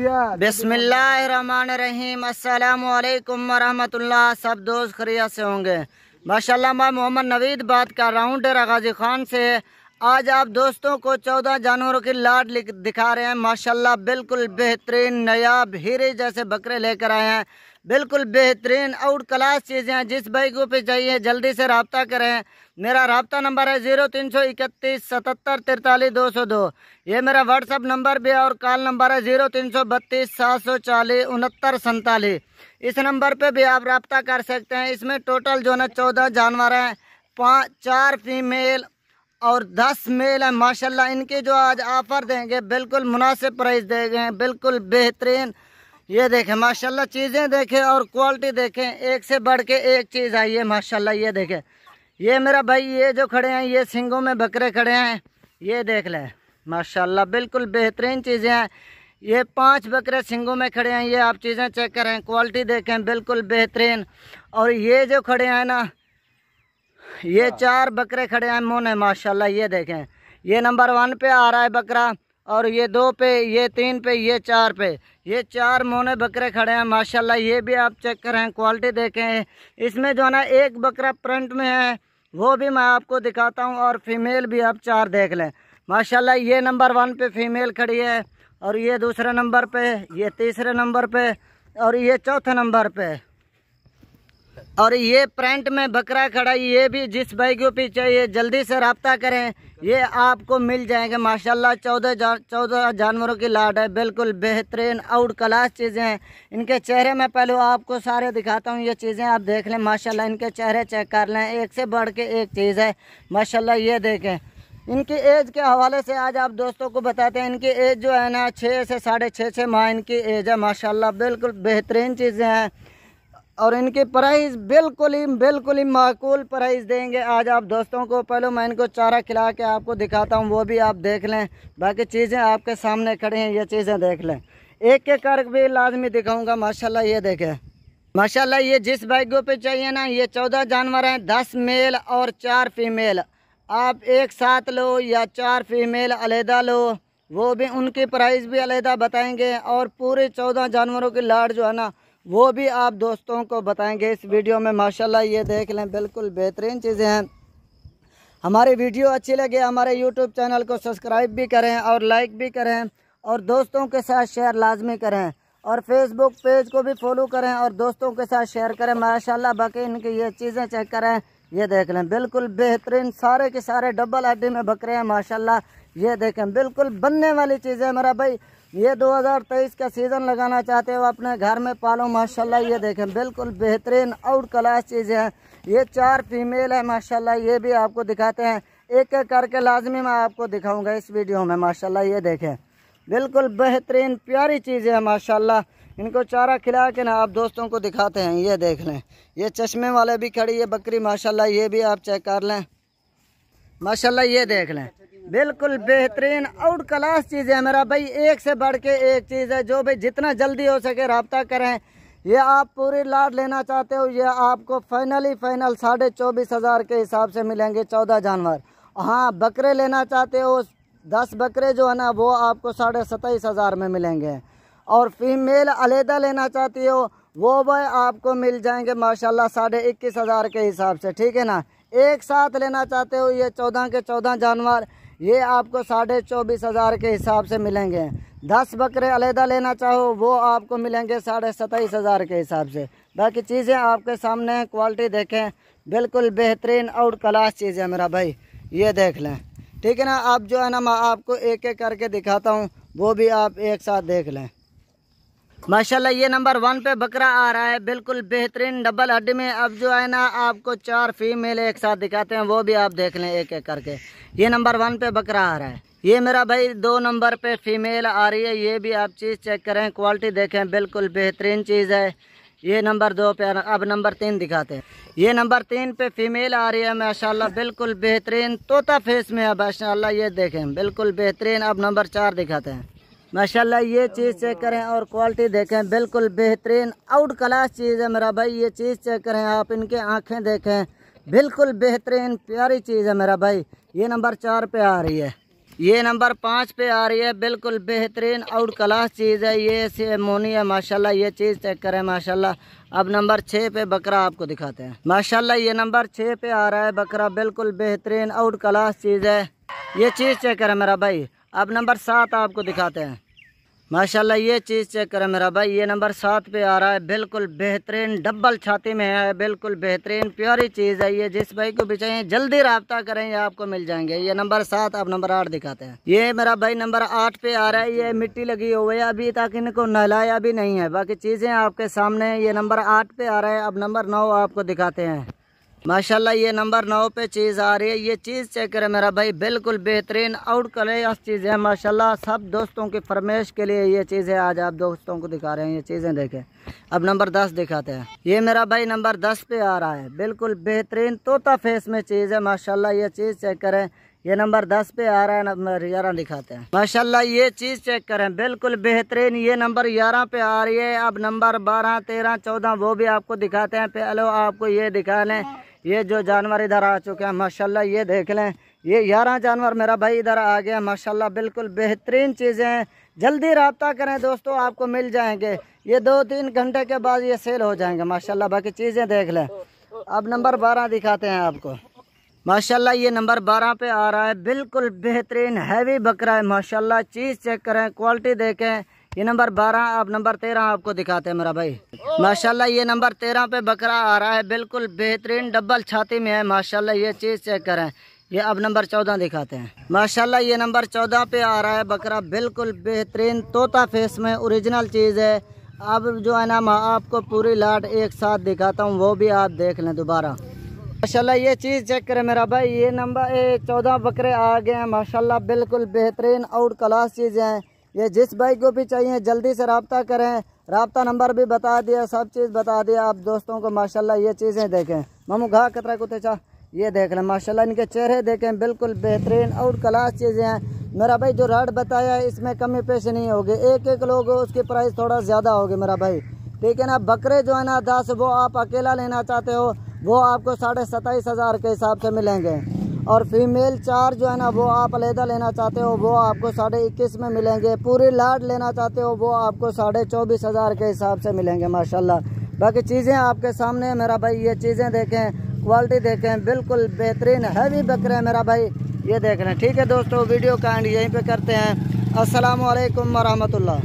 बिसमीम अल्लाम वरहमतुल्लाह सब दोस्त खरिया से होंगे माशाल्लाह मैं मोहम्मद नवीद बात कर रहा हूँ डेरा गाजी खान से आज आप दोस्तों को चौदह जानवरों की लाड दिखा रहे हैं माशाल्लाह बिल्कुल बेहतरीन नयाब हीरे जैसे बकरे लेकर आए हैं बिल्कुल बेहतरीन आउट क्लास चीज़ें हैं जिस भाई को भी चाहिए जल्दी से रबता करें मेरा रबता नंबर है ज़ीरो तीन सौ इकतीस सतहत्तर तिरतालीस दो सौ दो ये मेरा व्हाट्सअप नंबर भी है और कॉल नंबर है ज़ीरो तीन सौ बत्तीस सात सौ चालीस उनहत्तर सैंतालीस इस नंबर पे भी आप रबता कर सकते हैं इसमें टोटल जो है चौदह जानवर हैं पाँच चार फीमेल और दस मेल हैं माशाल्लाह इनके जो आज ऑफ़र देंगे बिल्कुल मुनासिब प्राइस देंगे बिल्कुल बेहतरीन ये देखें माशाल्लाह चीज़ें देखें और क्वालिटी देखें एक से बढ़ के एक चीज़ आई है माशाल्लाह ये देखें ये मेरा भाई ये जो खड़े हैं ये सिंगों में बकरे खड़े हैं ये देख लें माशाल्लाह बिल्कुल बेहतरीन चीज़ें हैं ये पांच बकरे सिंगों में खड़े हैं ये आप चीज़ें चेक करें क्वालिटी देखें बिल्कुल बेहतरीन और ये जो खड़े हैं ना ये हाँ। चार बकरे खड़े हैं मोन है माशाल्लाह ये देखें ये नंबर वन पे आ रहा है बकरा और ये दो पे ये तीन पे ये चार पे ये चार मोने बकरे खड़े हैं माशाल्लाह ये भी आप चेक करें क्वालिटी देखें इसमें जो है ना एक बकरा फ्रंट में है वो भी मैं आपको दिखाता हूँ और फीमेल भी आप चार देख लें माशाल्लाह ये नंबर वन पे फीमेल खड़ी है और ये दूसरे नंबर पे ये तीसरे नंबर पे और ये चौथे नंबर पे और ये प्रिंट में बकरा खड़ा ये भी जिस भाई को भी चाहिए जल्दी से रबता करें ये आपको मिल जाएंगे माशाल्लाह चौदह जा, चौदह जानवरों की लाड है बिल्कुल बेहतरीन आउट क्लास चीज़ें हैं इनके चेहरे में पहले आपको सारे दिखाता हूँ ये चीज़ें आप देख लें माशा इनके चेहरे चेक कर लें एक से बढ़ के एक चीज़ है माशा ये देखें इनकी एज के हवाले से आज आप दोस्तों को बताते हैं इनकी एज जो है ना छः से साढ़े छः छः माह इनकी एज है माशाल्लाह बिल्कुल बेहतरीन चीज़ें हैं और इनके प्राइस बिल्कुल ही बिल्कुल ही माकूल प्राइस देंगे आज आप दोस्तों को पहले मैं इनको चारा खिला के आपको दिखाता हूँ वो भी आप देख लें बाकी चीज़ें आपके सामने खड़े हैं ये चीज़ें देख लें एक के कर भी लाजमी दिखाऊंगा माशाल्लाह ये देखें माशाल्लाह ये जिस बाइकों पे चाहिए ना ये चौदह जानवर हैं दस मेल और चार फीमेल आप एक साथ लो या चार फीमेल अलहदा लो वो भी उनकी प्राइस भी अलहदा बताएंगे और पूरे चौदह जानवरों की लाट जो है ना वो भी आप दोस्तों को बताएंगे इस वीडियो में माशाल्लाह ये देख लें बिल्कुल बेहतरीन चीज़ें हैं हमारी वीडियो अच्छी लगे हमारे यूट्यूब चैनल को सब्सक्राइब भी करें और लाइक भी करें और दोस्तों के साथ शेयर लाजमी करें और फेसबुक पेज को भी फॉलो करें और दोस्तों के साथ शेयर करें माशाल्लाह बाकी इनकी ये चीज़ें चेक करें ये देख लें बिल्कुल बेहतरीन सारे के सारे डबल हड्डी में बकरे हैं माशाल्लाह ये देखें बिल्कुल बनने वाली चीज़ें मेरा भाई ये 2023 का सीज़न लगाना चाहते हो अपने घर में पालो माशाल्लाह ये देखें बिल्कुल बेहतरीन और क्लास चीज़ है ये चार फीमेल है माशाल्लाह ये भी आपको दिखाते हैं एक एक करके लाजमी मैं आपको दिखाऊंगा इस वीडियो में माशाल्लाह ये देखें बिल्कुल बेहतरीन प्यारी चीज़ है माशा इनको चारा खिला के ना आप दोस्तों को दिखाते हैं ये देख लें ये चश्मे वाले भी खड़ी है बकरी माशा ये भी आप चेक कर लें माशाला ये देख लें बिल्कुल बेहतरीन आउट क्लास चीज़ है मेरा भाई एक से बढ़ के एक चीज़ है जो भाई जितना जल्दी हो सके रबता करें ये आप पूरी लाट लेना चाहते हो ये आपको फाइनली फाइनल साढ़े चौबीस हज़ार के हिसाब से मिलेंगे चौदह जानवर हाँ बकरे लेना चाहते हो दस बकरे जो है ना वो आपको साढ़े सताईस हज़ार में मिलेंगे और फीमेल अलहदा लेना चाहती हो वो भाई आपको मिल जाएंगे माशाल्लाह साढ़े इक्कीस हज़ार के हिसाब से ठीक है ना एक साथ लेना चाहते हो ये चौदह के चौदह जानवर ये आपको साढ़े चौबीस हज़ार के हिसाब से मिलेंगे दस बकरे अलहदा लेना चाहो वो आपको मिलेंगे साढ़े सताईस हज़ार के हिसाब से बाकी चीज़ें आपके सामने हैं क्वालिटी देखें बिल्कुल बेहतरीन और क्लास चीज़ है मेरा भाई ये देख लें ठीक है ना आप जो है ना मैं आपको एक एक करके दिखाता हूँ वो भी आप एक साथ देख लें माशाल्लाह ये नंबर वन पे बकरा आ रहा है बिल्कुल बेहतरीन डबल हड्डी में अब जो है ना आपको चार फीमेल एक साथ दिखाते हैं वो भी आप देख लें एक एक करके ये नंबर वन पे बकरा आ रहा है ये मेरा भाई दो नंबर पे फीमेल आ रही है ये भी आप चीज़ चेक करें क्वालिटी देखें बिल्कुल बेहतरीन चीज़ है ये नंबर दो पे अब नंबर तीन दिखाते हैं ये नंबर तीन पे फीमेल आ रही है माशाल्लाह बिल्कुल बेहतरीन तोता फेस में है माशाल्लाह ये देखें बिल्कुल बेहतरीन अब नंबर चार दिखाते हैं माशाल्लाह ये चीज़ चेक करें और क्वालिटी देखें बिल्कुल बेहतरीन आउट क्लास चीज़ है मेरा भाई ये चीज़ चेक करें आप इनके आंखें देखें बिल्कुल बेहतरीन प्यारी चीज़ है मेरा भाई ये नंबर चार पे आ रही है ये नंबर पाँच पे आ रही है बिल्कुल बेहतरीन आउट क्लास चीज़ है ये से मोनी है माशाल्लाह ये चीज़ चेक करें माशाल्लाह अब नंबर छः पे बकरा आपको दिखाते हैं माशाल्लाह ये नंबर छः पे आ रहा है बकरा बिल्कुल बेहतरीन आउट क्लास चीज़ है ये चीज़ चेक करें मेरा भाई अब नंबर सात आपको दिखाते हैं माशाल्लाह ये चीज़ चेक करें मेरा भाई ये नंबर सात पे आ रहा है बिल्कुल बेहतरीन डबल छाती में है बिल्कुल बेहतरीन प्योरी चीज़ है ये जिस भाई को भी चाहिए जल्दी रबता करें ये आपको मिल जाएंगे ये नंबर सात आप नंबर आठ दिखाते हैं ये मेरा भाई नंबर आठ पे आ रहा है ये मिट्टी लगी हुई है अभी तक इनको नहलाया भी नहीं है बाकी चीज़ें आपके सामने ये नंबर आठ पे आ रहा है अब नंबर नौ आपको दिखाते हैं माशाल्लाह ये नंबर नौ पे चीज़ आ रही है ये चीज़ चेक करें मेरा भाई बिल्कुल बेहतरीन आउट कर चीज़ है माशाल्लाह सब दोस्तों की फरमाइश के लिए ये चीज़ें आज आप दोस्तों को दिखा रहे हैं ये चीज़ें देखें अब नंबर दस दिखाते हैं ये मेरा भाई नंबर दस पे आ रहा है बिल्कुल बेहतरीन तोता फेस में चीज़ है माशाला ये चीज़ चेक करें ये नंबर दस पे आ रहा है नंबर ग्यारह दिखाते हैं माशाल्लाह ये चीज़ चेक करें बिल्कुल बेहतरीन ये नंबर ग्यारह पे आ रही है अब नंबर बारह तेरह चौदह वो भी आपको दिखाते हैं पहले आपको ये दिखा लें ये जो जानवर इधर आ चुके हैं माशाल्लाह ये देख लें ये ग्यारह जानवर मेरा भाई इधर आ गया माशाल्लाह बिल्कुल बेहतरीन चीज़ें हैं जल्दी रबता करें दोस्तों आपको मिल जाएंगे ये दो तीन घंटे के बाद ये सेल हो जाएंगे माशाल्लाह बाकी चीज़ें देख लें अब नंबर बारह दिखाते हैं आपको माशाला ये नंबर बारह पे आ रहा है बिल्कुल बेहतरीन हैवी बकरा है माशाला चीज़ चेक करें क्वालिटी देखें ये नंबर बारह अब नंबर तेरह आपको दिखाते हैं मेरा भाई माशाल्लाह ये नंबर तेरह पे बकरा आ रहा है बिल्कुल बेहतरीन डबल छाती में है माशाल्लाह ये चीज़ चेक करें ये अब नंबर चौदह दिखाते हैं माशाल्लाह ये नंबर चौदह पे आ रहा है बकरा बिल्कुल बेहतरीन तोता फेस में ओरिजिनल चीज़ है अब जो है ना मैं आपको पूरी लाट एक साथ दिखाता हूँ वो भी आप देख लें दोबारा माशाल्लाह ये चीज़ चेक करें मेरा भाई ये नंबर चौदह बकरे आ गए हैं माशाल्लाह बिल्कुल बेहतरीन आउट क्लास चीज़ें हैं ये जिस बाइक को भी चाहिए जल्दी से रबता करें रबता नंबर भी बता दिया सब चीज़ बता दिया आप दोस्तों को माशाल्लाह ये चीज़ें देखें ममू घा कतरा कुत्ते चाह ये देख लें माशा इनके चेहरे देखें बिल्कुल बेहतरीन और क्लास चीज़ें हैं मेरा भाई जो रड बताया है इसमें कमी पेश नहीं होगी एक एक लोग उसकी प्राइस थोड़ा ज़्यादा होगी मेरा भाई ठीक है ना बकरे जो है ना दस वो आप अकेला लेना चाहते हो वो आपको साढ़े सताईस हज़ार के हिसाब से मिलेंगे और फीमेल चार जो है ना वो आप अलहदा लेना चाहते हो वो आपको साढ़े इक्कीस में मिलेंगे पूरी लाट लेना चाहते हो वो आपको साढ़े चौबीस हज़ार के हिसाब से मिलेंगे माशाल्लाह बाकी चीज़ें आपके सामने है मेरा भाई ये चीज़ें देखें क्वालिटी देखें बिल्कुल बेहतरीन हैवी बकरे हैं मेरा भाई ये देख रहे हैं ठीक है दोस्तों वीडियो का एंड यहीं पर करते हैं असलकम वरहमल्ला